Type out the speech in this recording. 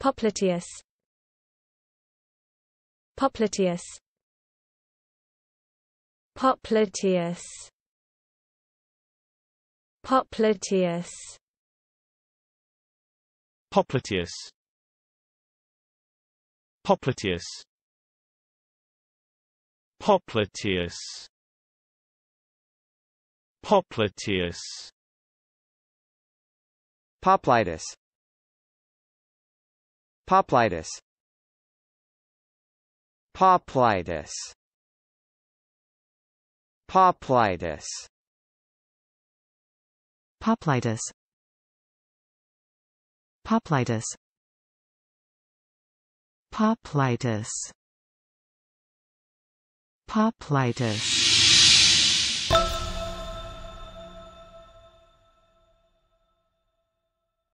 Popliteus Popliteus Popliteus Popliteus Popliteus Popliteus Popliteus Popliteus Popliteus Poplitis Poplitis Poplitis Poplitis Poplitis Poplitis Poplitis